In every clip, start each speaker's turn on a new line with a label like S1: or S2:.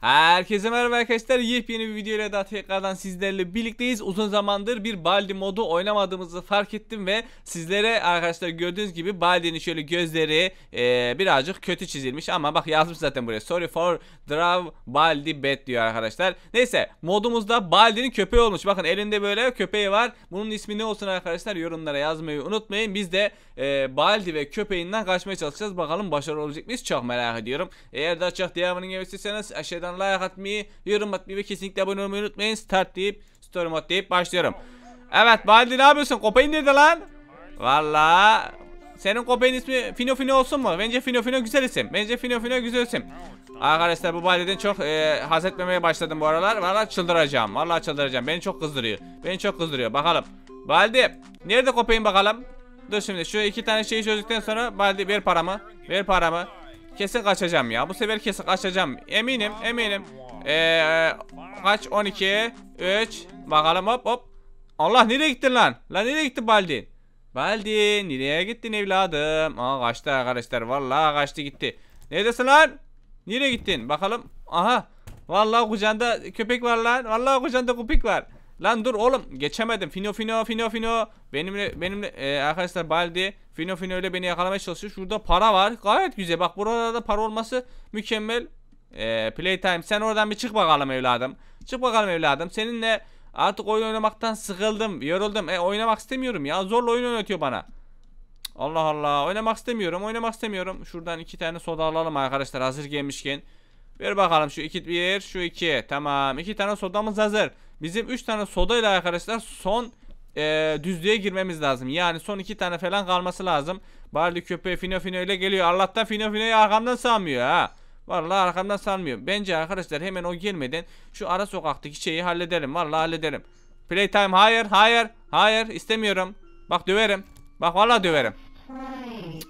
S1: Herkese merhaba arkadaşlar yepyeni bir videoyla daha tekrardan sizlerle birlikteyiz uzun zamandır bir Baldi modu oynamadığımızı fark ettim ve sizlere arkadaşlar gördüğünüz gibi Baldi'nin şöyle gözleri e, birazcık kötü çizilmiş ama bak yazmış zaten buraya sorry for draw Baldi bad diyor arkadaşlar neyse modumuzda Baldi'nin köpeği olmuş bakın elinde böyle köpeği var bunun ismi ne olsun arkadaşlar yorumlara yazmayı unutmayın biz de e, Baldi ve köpeğinden kaçmaya çalışacağız bakalım başarılı olacak mıyız çok merak ediyorum eğer daha çok devamını gelmek istiyorsanız aşağıda aşağıdan like atmayı, yorum atmayı ve kesinlikle abone olmayı unutmayın. Start deyip, story mod deyip başlıyorum. Evet Baldi ne yapıyorsun? Kopayın dedi lan. Valla senin köpeğin ismi Fino Fino olsun mu? Bence Fino Fino güzel isim. Bence Fino Fino güzel isim. Arkadaşlar bu Baldi'den çok e, haz etmemeye başladım bu aralar. Valla çıldıracağım. Valla çıldıracağım. Beni çok kızdırıyor. Beni çok kızdırıyor. Bakalım. Baldi nerede köpeğin bakalım? Dur şimdi şu iki tane şeyi çözdükten sonra Baldi ver paramı. Ver paramı. Kesin kaçacağım ya. Bu sefer kesin kaçacağım. Eminim eminim. Ee, kaç 12 3 bakalım hop hop. Allah nereye gittin lan? Lan nereye gitti Baldi? Baldi nereye gittin evladım? Aa kaçtı arkadaşlar. Vallahi kaçtı gitti. Neredesin lan? Nereye gittin? Bakalım. Aha. Vallahi kucağında köpek var lan. Vallahi kucağında köpek var. Lan dur oğlum geçemedim. Fino fino fino fino. Benimle benimle e, arkadaşlar Baldi fino fino ile beni yakalamaya çalışıyor. Şurada para var. Gayet güzel. Bak Burada da para olması mükemmel. E, playtime sen oradan bir çık bakalım evladım. Çık bakalım evladım. Seninle artık oyun oynamaktan sıkıldım. Yoruldum. E oynamak istemiyorum ya. Zorla oyun oynatıyor bana. Allah Allah. Oynamak istemiyorum. Oynamak istemiyorum. Şuradan iki tane soda alalım arkadaşlar. Hazır gelmişken. Ver bakalım şu iki bir şu iki. Tamam. iki tane sodamız hazır. Bizim 3 tane soda ile arkadaşlar son e, düzlüğe girmemiz lazım. Yani son 2 tane falan kalması lazım. Barley köpeği Fino Fino ile geliyor. Allah'tan Fino fino arkamdan sanmıyor ha. Vallahi arkamdan sanmıyor. Bence arkadaşlar hemen o gelmeden şu ara sokaktaki şeyi hallederim Vallahi hallederim. Playtime hayır hayır hayır istemiyorum. Bak döverim. Bak vallahi döverim.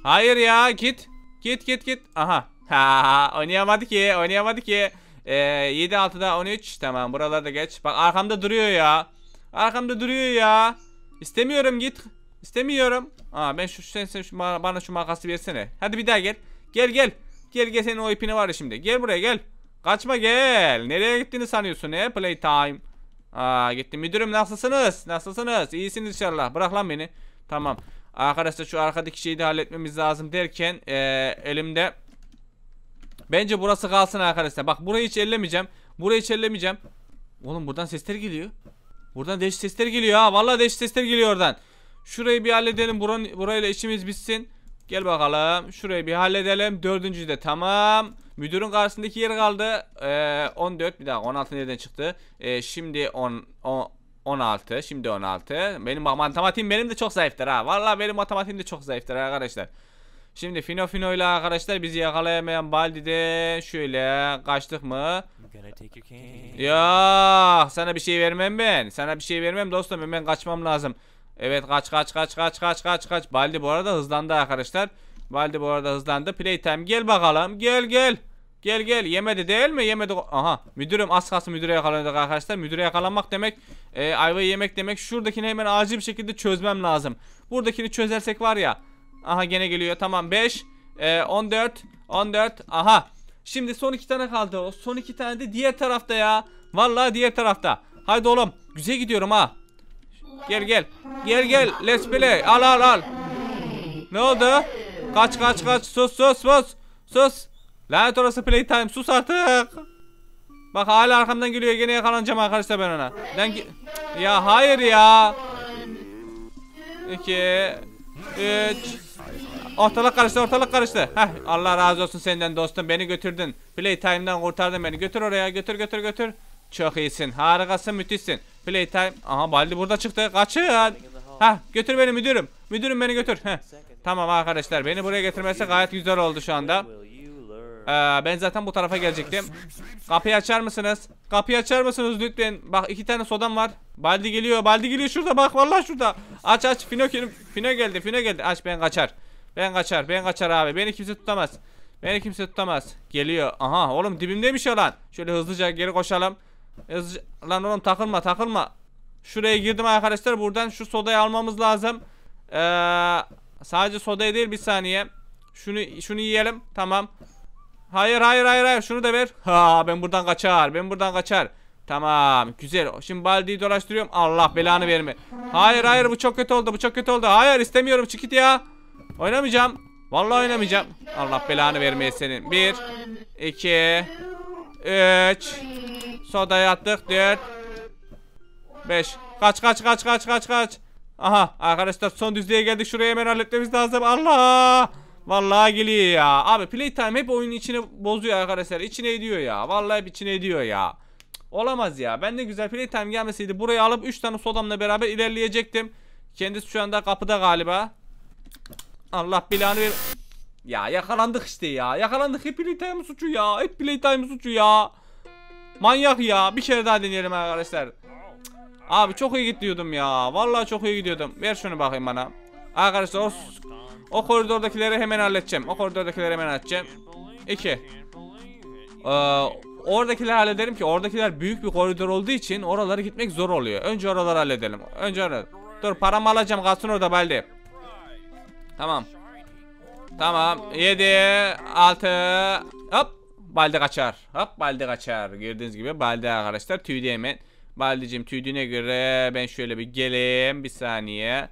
S1: Hayır ya git. Git git git. Aha. Ha oynayamadı ki oynayamadı ki. Ee, 7 6'da 13. Tamam buralarda geç. Bak arkamda duruyor ya. Arkamda duruyor ya. İstemiyorum git. İstemiyorum. Aa ben şu sen, sen şu, bana şu makası versene. Hadi bir daha gel. Gel gel. Gel gel senin o ipini var ya şimdi. Gel buraya gel. Kaçma gel. Nereye gittiğini sanıyorsun he? Playtime. Aa gitti. Müdürüm nasılsınız? Nasılsınız? İyisiniz inşallah. Bırak lan beni. Tamam. Arkadaşlar şu arkadaki şeyi de halletmemiz lazım derken ee, elimde Bence burası kalsın arkadaşlar. Bak burayı hiç ellemeyeceğim. Burayı hiç ellemeyeceğim. Oğlum buradan sesler geliyor. Buradan değişik sesler geliyor ha. Vallahi değişik sesler geliyor oradan. Şurayı bir halledelim. Buran, burayla işimiz bitsin. Gel bakalım. Şurayı bir halledelim. Dördüncü de tamam. Müdürün karşısındaki yer kaldı. Ee, 14 bir daha 16 nereden çıktı? Ee, şimdi 10, 10 16 şimdi 16. Benim matematiğim benim de çok zayıftır ha. Vallahi benim matematiğim de çok zayıftır arkadaşlar. Şimdi Fino Fino ile arkadaşlar bizi yakalayamayan Baldi'de şöyle kaçtık mı? Ya sana bir şey vermem ben. Sana bir şey vermem dostum ben kaçmam lazım. Evet kaç kaç kaç kaç kaç kaç kaç. Baldi bu arada hızlandı arkadaşlar. Baldi bu arada hızlandı. Playtime gel bakalım. Gel gel. Gel gel yemedi değil mi? Yemedi. Aha müdürüm az kalsın müdüre yakalandık arkadaşlar. Müdüre yakalanmak demek e, ayvayı yemek demek. Şuradakini hemen acil bir şekilde çözmem lazım. Buradakini çözersek var ya Aha gene geliyor. Tamam 5. E, 14. 14. Aha. Şimdi son iki tane kaldı. O son iki tane de diğer tarafta ya. Vallahi diğer tarafta. Haydi oğlum. Güzel gidiyorum ha. Gel gel. Gel gel. Let's play. Al al al. Ne oldu? Kaç kaç kaç. Sus sus sus. Sus. Lanet orası playtime. Sus artık. Bak hala arkamdan geliyor. Gene yakalanacağım arkadaşlar ben ona. Ben ya hayır ya. 2 3 Ortalık karıştı ortalık karıştı. Heh, Allah razı olsun senden dostum beni götürdün. Playtime'dan kurtardın beni. Götür oraya götür götür götür. Çok iyisin harikasın müthişsin. Playtime. Aha Baldi burada çıktı. Kaçın. Ha götür beni müdürüm. Müdürüm beni götür. Heh. Tamam arkadaşlar beni buraya getirmesi gayet güzel oldu şu anda. Ee, ben zaten bu tarafa gelecektim. Kapıyı açar mısınız? Kapıyı açar mısınız lütfen? Bak iki tane sodam var. Baldi geliyor. Baldi geliyor şurada bak vallahi şurada. Aç aç. Fino, Fino geldi. Fino geldi. Aç ben kaçar. Ben kaçar. Ben kaçar abi. Beni kimse tutamaz. Beni kimse tutamaz. Geliyor. Aha oğlum dibimdeymiş ya lan. Şöyle hızlıca geri koşalım. Hızlıca... Lan oğlum takılma takılma. Şuraya girdim arkadaşlar. Buradan şu sodayı almamız lazım. Ee, sadece sodayı değil bir saniye. Şunu şunu yiyelim. Tamam. Hayır hayır hayır hayır. Şunu da ver. Ha ben buradan kaçar. Ben buradan kaçar. Tamam güzel. Şimdi Baldi'yi dolaştırıyorum. Allah belanı verme. Hayır hayır bu çok kötü oldu. Bu çok kötü oldu. Hayır istemiyorum çıkit ya. Oynamayacağım. Vallahi oynamayacağım. Allah belanı vermeye senin. Bir, iki, üç. Soda yattık. Dört, beş. Kaç kaç kaç kaç kaç kaç. Aha arkadaşlar son düzlüğe geldik. şuraya hemen halletmemiz lazım. Allah. Vallahi geliyor ya. Abi playtime hep oyunun içini bozuyor arkadaşlar. İçine ediyor ya. Vallahi hep içine ediyor ya. Olamaz ya. Ben de güzel playtime gelmeseydi burayı alıp 3 tane sodamla beraber ilerleyecektim. Kendisi şu anda kapıda galiba. Allah belanı ver. Ya yakalandık işte ya. Yakalandık. Hep playtime suçu ya. Hep playtime suçu ya. Manyak ya. Bir kere daha deneyelim arkadaşlar. Abi çok iyi gidiyordum ya. Vallahi çok iyi gidiyordum. Ver şunu bakayım bana. Arkadaşlar o, o koridordakileri hemen halledeceğim. O koridordakileri hemen halledeceğim. İki. Ee, oradakileri hallederim ki oradakiler büyük bir koridor olduğu için oralara gitmek zor oluyor. Önce oraları halledelim. Önce oraları. Dur paramı alacağım kalsın orada Baldi. Tamam. Tamam. 7 6 hop balde kaçar. Hop balde kaçar. Gördüğünüz gibi balde arkadaşlar tüydü hemen. baldeciğim tüydüğüne göre ben şöyle bir geleyim bir saniye.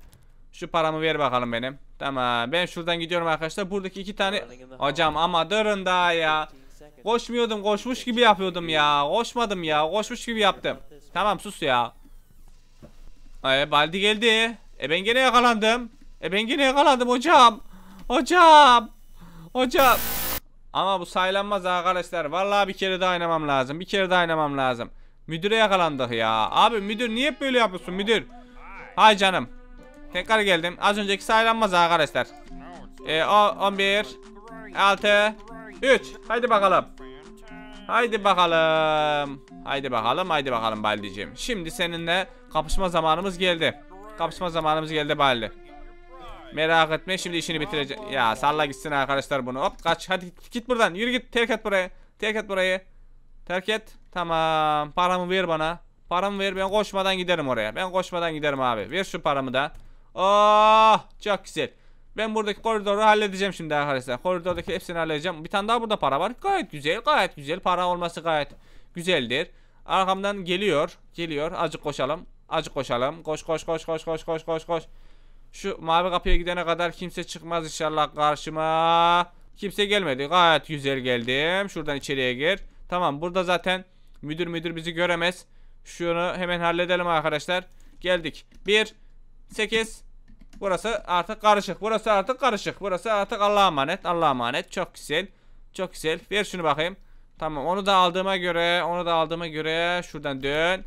S1: Şu paramı ver bakalım benim. Tamam ben şuradan gidiyorum arkadaşlar. Buradaki iki tane hocam ama durun daha ya. Koşmuyordum koşmuş gibi yapıyordum ya. Koşmadım ya koşmuş gibi yaptım. Tamam sus ya. Ee, baldi geldi. E ben gene yakalandım. E ben yine yakaladım hocam. Hocam. Hocam. Ama bu saylanmaz arkadaşlar. Vallahi bir kere daha oynamam lazım. Bir kere daha oynamam lazım. Müdüre yakalandık ya. Abi müdür niye böyle yapıyorsun müdür? Hay canım. Tekrar geldim. Az önceki saylanmaz arkadaşlar. E, o, 11 6 3 Haydi bakalım. Haydi bakalım. Haydi bakalım. Haydi bakalım Baldi'cim. Şimdi seninle kapışma zamanımız geldi. Kapışma zamanımız geldi Baldi. Merak etme şimdi işini bitireceğim. Ya salla gitsin arkadaşlar bunu. Hop kaç hadi git buradan. Yürü git terk et burayı. Terk et burayı. Terk et. Tamam. Paramı ver bana. Paramı ver ben koşmadan giderim oraya. Ben koşmadan giderim abi. Ver şu paramı da. Oh çok güzel. Ben buradaki koridoru halledeceğim şimdi arkadaşlar. Koridordaki hepsini halledeceğim. Bir tane daha burada para var. Gayet güzel gayet güzel. Para olması gayet güzeldir. Arkamdan geliyor. Geliyor. azıcık koşalım. azıcık koşalım. Koş koş koş koş koş koş koş koş. Şu mavi kapıya gidene kadar kimse çıkmaz inşallah karşıma. Kimse gelmedi. Gayet güzel geldim. Şuradan içeriye gir. Tamam burada zaten müdür müdür bizi göremez. Şunu hemen halledelim arkadaşlar. Geldik. 1 8 Burası artık karışık. Burası artık karışık. Burası artık Allah'a emanet. Allah'a emanet. Çok güzel. Çok güzel. Ver şunu bakayım. Tamam onu da aldığıma göre onu da aldığıma göre şuradan dön.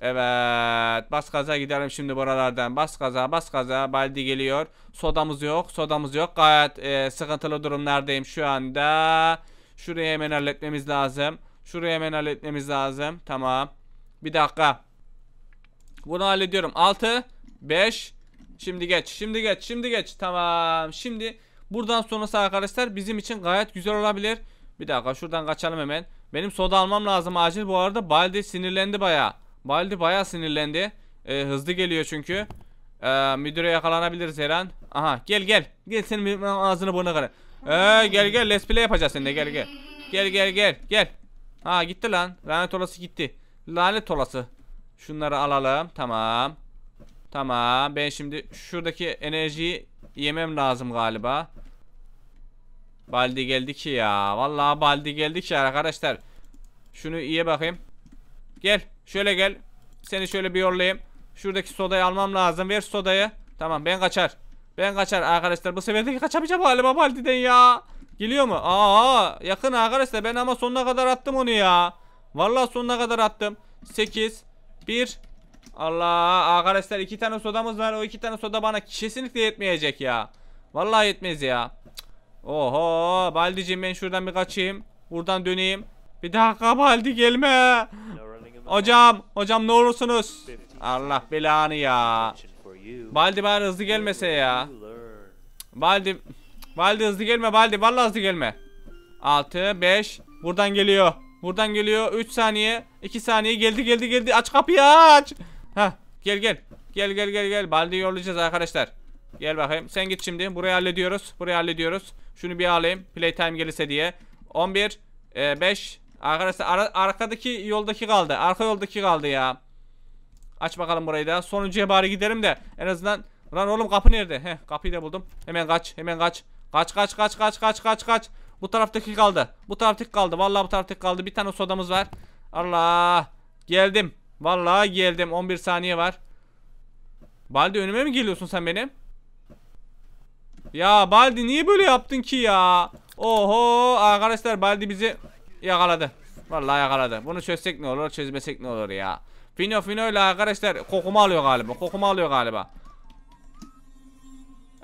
S1: Evet bas gaza gidelim şimdi buralardan bas gaza bas gaza Baldi geliyor sodamız yok sodamız yok gayet e, sıkıntılı durumlardayım şu anda Şurayı hemen halletmemiz lazım Şurayı hemen halletmemiz lazım tamam Bir dakika Bunu hallediyorum 6 5 Şimdi geç şimdi geç şimdi geç tamam şimdi Buradan sonrası arkadaşlar bizim için gayet güzel olabilir Bir dakika şuradan kaçalım hemen Benim soda almam lazım acil bu arada Baldi sinirlendi bayağı Baldi baya sinirlendi. Ee, hızlı geliyor çünkü. Ee, müdüre yakalanabiliriz her Aha gel gel. Gel senin ağzını burnuna kadar. Ee, gel gel let's play yapacağız seninle gel gel. Gel gel gel gel. Ha gitti lan. Lanet olası gitti. Lanet olası. Şunları alalım. Tamam. Tamam. Ben şimdi şuradaki enerjiyi yemem lazım galiba. Baldi geldi ki ya. Vallahi baldi geldi ki arkadaşlar. Şunu iyiye bakayım. Gel. Şöyle gel. Seni şöyle bir yollayayım. Şuradaki sodayı almam lazım. Ver sodayı. Tamam ben kaçar. Ben kaçar arkadaşlar. Bu sefer de kaçamayacağım galiba Baldi'den ya. Geliyor mu? Aa yakın arkadaşlar. Ben ama sonuna kadar attım onu ya. Vallahi sonuna kadar attım. 8 1 Allah arkadaşlar iki tane sodamız var. O iki tane soda bana kesinlikle yetmeyecek ya. Vallahi yetmez ya. Oho Baldi'cim ben şuradan bir kaçayım. Buradan döneyim. Bir dakika Baldi gelme. Hocam. Hocam ne olursunuz. Allah belanı ya. Baldi bari hızlı gelmese ya. Baldi. Baldi hızlı gelme Baldi. Vallahi hızlı gelme. 6, 5. Buradan geliyor. Buradan geliyor. 3 saniye. 2 saniye. Geldi geldi geldi. Aç kapıyı aç. Ha, Gel gel. Gel gel gel gel. Baldi yollayacağız arkadaşlar. Gel bakayım. Sen git şimdi. Burayı hallediyoruz. Burayı hallediyoruz. Şunu bir alayım. Playtime gelirse diye. 11, 5, Arkadaşlar ara, arkadaki yoldaki kaldı. Arka yoldaki kaldı ya. Aç bakalım burayı da. Sonuncuya bari giderim de en azından Lan oğlum kapı nerede? Heh kapıyı da buldum. Hemen kaç, hemen kaç. Kaç kaç kaç kaç kaç kaç kaç. Bu taraftaki kaldı. Bu taraftaki kaldı. Vallahi bu taraftaki kaldı. Bir tane sodamız var. Allah! Geldim. Vallahi geldim. 11 saniye var. Baldi önüme mi geliyorsun sen benim? Ya Baldi niye böyle yaptın ki ya? Oho arkadaşlar Baldi bizi yakaladı. Vallahi yakaladı. Bunu çözsek ne olur, çözmesek ne olur ya. Fino Fino ile arkadaşlar kokumu alıyor galiba. Kokumu alıyor galiba.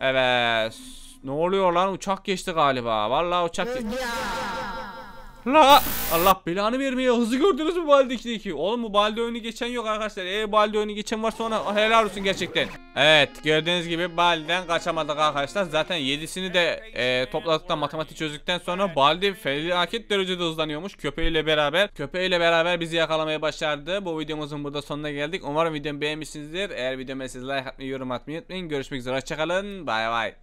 S1: Evet. Ne oluyor lan? Uçak geçti galiba. Vallahi uçak geçti. La Allah belanı vermeye hızı gördünüz mü Baldi'deki? Oğlum bu Baldi önü geçen yok arkadaşlar. E Baldi önü geçen var sonra helal olsun gerçekten. Evet gördüğünüz gibi Baldi'den kaçamadık arkadaşlar. Zaten 7'sini de e, topladıktan matematik çözdükten sonra Baldi felaket derecede hızlanıyormuş köpeğiyle beraber. Köpeğiyle beraber bizi yakalamaya başardı. Bu videomuzun burada sonuna geldik. Umarım videomu beğenmişsinizdir. Eğer videomu siz like atmayı, yorum atmayı unutmayın. Görüşmek üzere. Hoşçakalın. Bay bay.